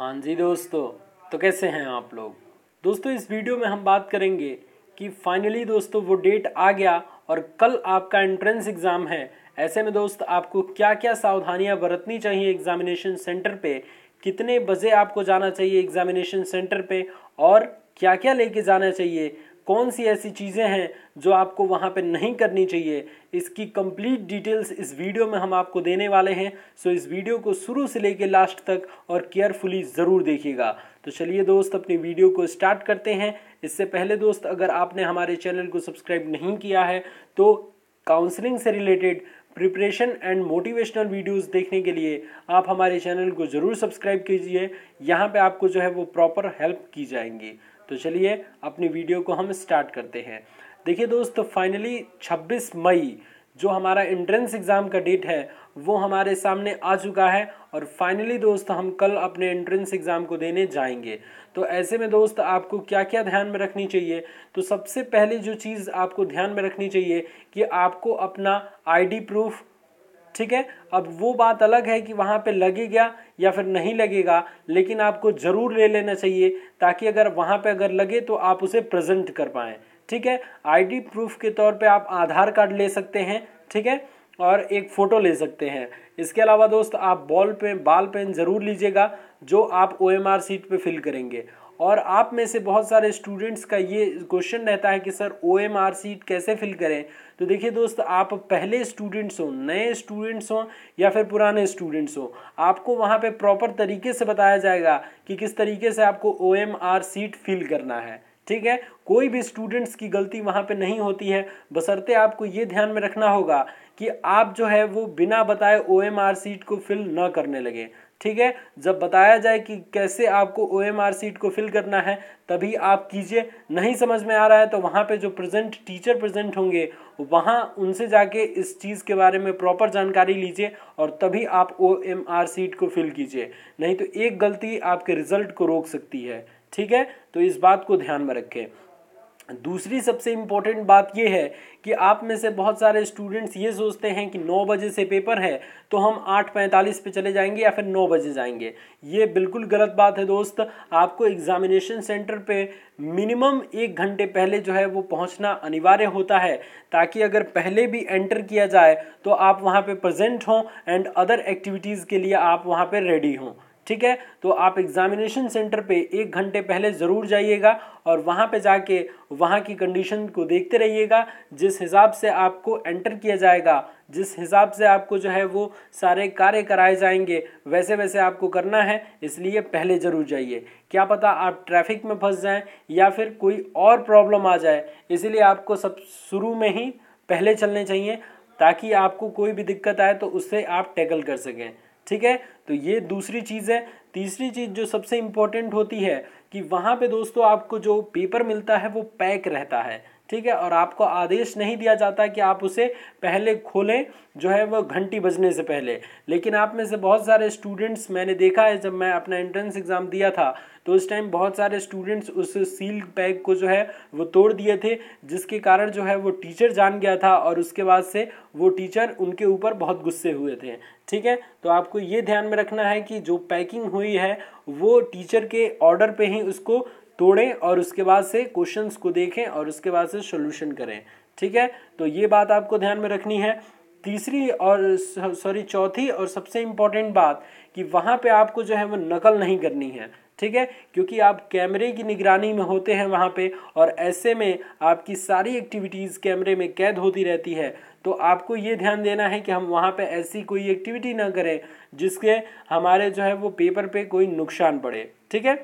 हाँ जी दोस्तों तो कैसे हैं आप लोग दोस्तों इस वीडियो में हम बात करेंगे कि फाइनली दोस्तों वो डेट आ गया और कल आपका एंट्रेंस एग्ज़ाम है ऐसे में दोस्त आपको क्या क्या सावधानियां बरतनी चाहिए एग्ज़ामिनेशन सेंटर पे कितने बजे आपको जाना चाहिए एग्ज़ामिनेशन सेंटर पे और क्या क्या लेके जाना चाहिए कौन सी ऐसी चीज़ें हैं जो आपको वहाँ पर नहीं करनी चाहिए इसकी कंप्लीट डिटेल्स इस वीडियो में हम आपको देने वाले हैं सो इस वीडियो को शुरू से लेकर लास्ट तक और केयरफुली ज़रूर देखिएगा तो चलिए दोस्त अपनी वीडियो को स्टार्ट करते हैं इससे पहले दोस्त अगर आपने हमारे चैनल को सब्सक्राइब नहीं किया है तो काउंसलिंग से related preparation and motivational videos देखने के लिए आप हमारे चैनल को ज़रूर सब्सक्राइब कीजिए यहाँ पे आपको जो है वो प्रॉपर हेल्प की जाएंगी तो चलिए अपनी वीडियो को हम स्टार्ट करते हैं देखिए दोस्त फाइनली 26 मई जो हमारा एंट्रेंस एग्ज़ाम का डेट है वो हमारे सामने आ चुका है और फाइनली दोस्त हम कल अपने एंट्रेंस एग्ज़ाम को देने जाएंगे तो ऐसे में दोस्त आपको क्या क्या ध्यान में रखनी चाहिए तो सबसे पहले जो चीज़ आपको ध्यान में रखनी चाहिए कि आपको अपना आईडी प्रूफ ठीक है अब वो बात अलग है कि वहाँ पे लगेगा या फिर नहीं लगेगा लेकिन आपको ज़रूर ले लेना चाहिए ताकि अगर वहाँ पे अगर लगे तो आप उसे प्रेजेंट कर पाएँ ठीक है आईडी प्रूफ के तौर पे आप आधार कार्ड ले सकते हैं ठीक है और एक फ़ोटो ले सकते हैं इसके अलावा दोस्त आप बॉल पेन बाल पेन ज़रूर लीजिएगा जो आप ओ एम आर सीट पर फिल करेंगे और आप में से बहुत सारे स्टूडेंट्स का ये क्वेश्चन रहता है कि sir O M R sheet कैसे फिल करें तो देखिए दोस्त आप पहले स्टूडेंट्स हों नए स्टूडेंट्स हों या फिर पुराने स्टूडेंट्स हों आपको वहाँ पे प्रॉपर तरीके से बताया जाएगा कि किस तरीके से आपको O M R sheet fill करना है ठीक है कोई भी स्टूडेंट्स की गलती वहाँ पे नहीं होती है बसरते आपको ये ध्यान में रखना होगा कि आप जो है वो बिना बताए ओ एम आर सीट को फिल ना करने लगे ठीक है जब बताया जाए कि कैसे आपको ओ एम आर सीट को फिल करना है तभी आप कीजिए नहीं समझ में आ रहा है तो वहाँ पे जो प्रेजेंट टीचर प्रेजेंट होंगे वहाँ उनसे जाके इस चीज़ के बारे में प्रॉपर जानकारी लीजिए और तभी आप ओ एम आर सीट को फिल कीजिए नहीं तो एक गलती आपके रिजल्ट को रोक सकती है ठीक है तो इस बात को ध्यान में रखें दूसरी सबसे इम्पोर्टेंट बात यह है कि आप में से बहुत सारे स्टूडेंट्स ये सोचते हैं कि 9 बजे से पेपर है तो हम आठ पैंतालीस पे चले जाएंगे या फिर 9 बजे जाएंगे ये बिल्कुल गलत बात है दोस्त आपको एग्ज़ामिनेशन सेंटर पे मिनिमम एक घंटे पहले जो है वो पहुंचना अनिवार्य होता है ताकि अगर पहले भी एंटर किया जाए तो आप वहाँ पर प्रजेंट हों एंड अदर एक्टिविटीज़ के लिए आप वहाँ पर रेडी हों ठीक है तो आप एग्ज़ामिनेशन सेंटर पे एक घंटे पहले ज़रूर जाइएगा और वहाँ पे जाके वहाँ की कंडीशन को देखते रहिएगा जिस हिसाब से आपको एंटर किया जाएगा जिस हिसाब से आपको जो है वो सारे कार्य कराए जाएंगे वैसे वैसे आपको करना है इसलिए पहले ज़रूर जाइए क्या पता आप ट्रैफिक में फंस जाएँ या फिर कोई और प्रॉब्लम आ जाए इसीलिए आपको सब शुरू में ही पहले चलने चाहिए ताकि आपको कोई भी दिक्कत आए तो उससे आप टैकल कर सकें ठीक है तो ये दूसरी चीज़ है तीसरी चीज़ जो सबसे इम्पोर्टेंट होती है कि वहाँ पे दोस्तों आपको जो पेपर मिलता है वो पैक रहता है ठीक है और आपको आदेश नहीं दिया जाता कि आप उसे पहले खोलें जो है वह घंटी बजने से पहले लेकिन आप में से बहुत सारे स्टूडेंट्स मैंने देखा है जब मैं अपना एंट्रेंस एग्ज़ाम दिया था तो उस टाइम बहुत सारे स्टूडेंट्स उस सील पैक को जो है वो तोड़ दिए थे जिसके कारण जो है वो टीचर जान गया था और उसके बाद से वो टीचर उनके ऊपर बहुत गुस्से हुए थे ठीक है तो आपको ये ध्यान में रखना है कि जो पैकिंग हुई है वो टीचर के ऑर्डर पे ही उसको तोड़ें और उसके बाद से क्वेश्चंस को देखें और उसके बाद से सोल्यूशन करें ठीक है तो ये बात आपको ध्यान में रखनी है तीसरी और सॉरी चौथी और सबसे इम्पॉर्टेंट बात कि वहाँ पे आपको जो है वो नकल नहीं करनी है ठीक है क्योंकि आप कैमरे की निगरानी में होते हैं वहाँ पे और ऐसे में आपकी सारी एक्टिविटीज़ कैमरे में कैद होती रहती है तो आपको ये ध्यान देना है कि हम वहाँ पे ऐसी कोई एक्टिविटी ना करें जिसके हमारे जो है वो पेपर पे कोई नुकसान पड़े ठीक है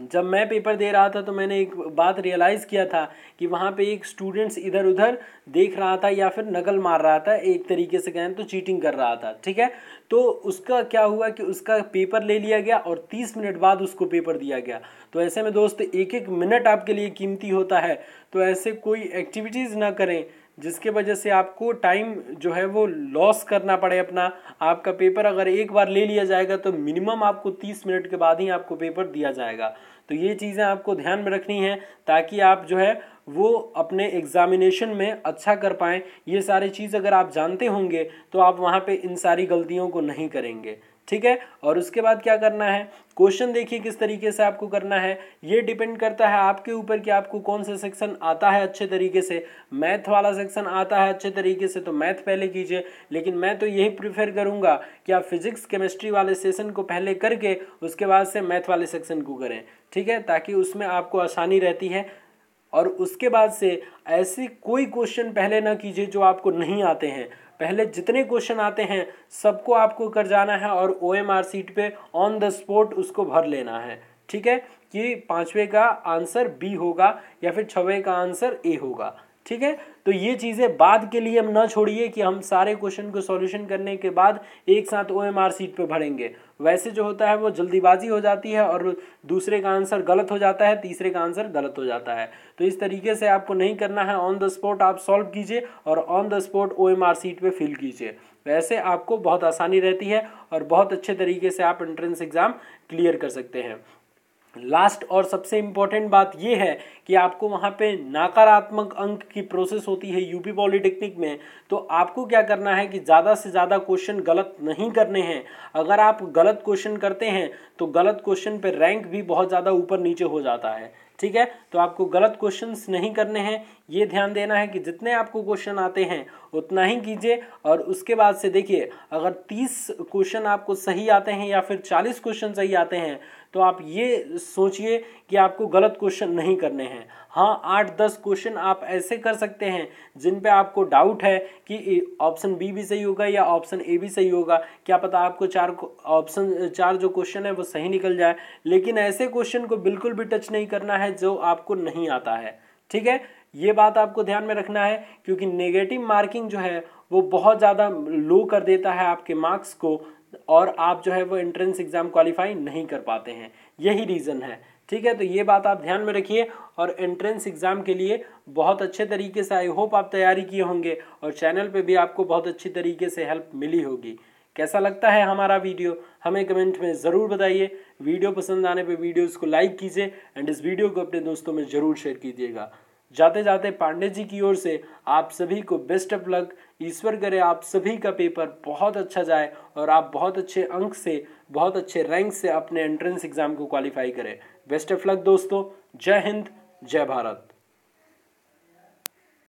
जब मैं पेपर दे रहा था तो मैंने एक बात रियलाइज़ किया था कि वहाँ पे एक स्टूडेंट्स इधर उधर देख रहा था या फिर नकल मार रहा था एक तरीके से कहें तो चीटिंग कर रहा था ठीक है तो उसका क्या हुआ कि उसका पेपर ले लिया गया और तीस मिनट बाद उसको पेपर दिया गया तो ऐसे में दोस्त एक एक मिनट आपके लिए कीमती होता है तो ऐसे कोई एक्टिविटीज़ ना करें जिसके वजह से आपको टाइम जो है वो लॉस करना पड़े अपना आपका पेपर अगर एक बार ले लिया जाएगा तो मिनिमम आपको तीस मिनट के बाद ही आपको पेपर दिया जाएगा तो ये चीज़ें आपको ध्यान में रखनी है ताकि आप जो है वो अपने एग्ज़ामिनेशन में अच्छा कर पाएँ ये सारी चीज़ अगर आप जानते होंगे तो आप वहाँ पर इन सारी गलतियों को नहीं करेंगे ठीक है और उसके बाद क्या करना है क्वेश्चन देखिए किस तरीके से आपको करना है ये डिपेंड करता है आपके ऊपर कि आपको कौन सा सेक्शन आता है अच्छे तरीके से मैथ वाला सेक्शन आता है अच्छे तरीके से तो मैथ पहले कीजिए लेकिन मैं तो यही प्रीफर करूँगा कि आप फिजिक्स केमिस्ट्री वाले सेशन को पहले करके उसके बाद से मैथ वाले सेक्शन को करें ठीक है ताकि उसमें आपको आसानी रहती है और उसके बाद से ऐसे कोई क्वेश्चन पहले ना कीजिए जो आपको नहीं आते हैं पहले जितने क्वेश्चन आते हैं सबको आपको कर जाना है और ओ एम आर सीट पर ऑन द स्पॉट उसको भर लेना है ठीक है कि पाँचवें का आंसर बी होगा या फिर छवें का आंसर ए होगा ठीक है तो ये चीज़ें बाद के लिए हम ना छोड़िए कि हम सारे क्वेश्चन को सॉल्यूशन करने के बाद एक साथ ओ एम आर सीट पर भरेंगे वैसे जो होता है वो जल्दीबाजी हो जाती है और दूसरे का आंसर गलत हो जाता है तीसरे का आंसर गलत हो जाता है तो इस तरीके से आपको नहीं करना है ऑन द स्पॉट आप सॉल्व कीजिए और on the spot O M R sheet पर फिल कीजिए वैसे आपको बहुत आसानी रहती है और बहुत अच्छे तरीके से आप एंट्रेंस एग्ज़ाम क्लियर कर सकते हैं लास्ट और सबसे इम्पॉर्टेंट बात यह है कि आपको वहाँ पे नकारात्मक अंक की प्रोसेस होती है यूपी पॉलिटेक्निक में तो आपको क्या करना है कि ज़्यादा से ज़्यादा क्वेश्चन गलत नहीं करने हैं अगर आप गलत क्वेश्चन करते हैं तो गलत क्वेश्चन पे रैंक भी बहुत ज़्यादा ऊपर नीचे हो जाता है ठीक है तो आपको गलत क्वेश्चंस नहीं करने हैं ये ध्यान देना है कि जितने आपको क्वेश्चन आते हैं उतना ही कीजिए और उसके बाद से देखिए अगर तीस क्वेश्चन आपको सही आते हैं या फिर चालीस क्वेश्चन सही आते हैं तो आप ये सोचिए कि आपको गलत क्वेश्चन नहीं करने हैं हाँ आठ दस क्वेश्चन आप ऐसे कर सकते हैं जिन पे आपको डाउट है कि ऑप्शन बी भी सही होगा या ऑप्शन ए भी सही होगा क्या पता आपको चार ऑप्शन चार जो क्वेश्चन है वो सही निकल जाए लेकिन ऐसे क्वेश्चन को बिल्कुल भी टच नहीं करना है है जो आपको नहीं आता है ठीक है ये बात आपको ध्यान में रखना है क्योंकि नेगेटिव मार्किंग जो है वो बहुत ज़्यादा लो कर देता है आपके मार्क्स को और आप जो है वो एंट्रेंस एग्ज़ाम क्वालिफाई नहीं कर पाते हैं यही रीज़न है ठीक है तो ये बात आप ध्यान में रखिए और एंट्रेंस एग्ज़ाम के लिए बहुत अच्छे तरीके से आई होप आप तैयारी किए होंगे और चैनल पे भी आपको बहुत अच्छी तरीके से हेल्प मिली होगी कैसा लगता है हमारा वीडियो हमें कमेंट में ज़रूर बताइए वीडियो पसंद आने पे वीडियो इसको लाइक कीजिए एंड इस वीडियो को अपने दोस्तों में ज़रूर शेयर कीजिएगा जाते जाते पांडे जी की ओर से आप सभी को बेस्ट ऑफ लक ईश्वर करे आप सभी का पेपर बहुत अच्छा जाए और आप बहुत अच्छे अंक से बहुत अच्छे रैंक से अपने एंट्रेंस एग्ज़ाम को क्वालिफाई करें बेस्ट ऑफ लक दोस्तों जय हिंद जय भारत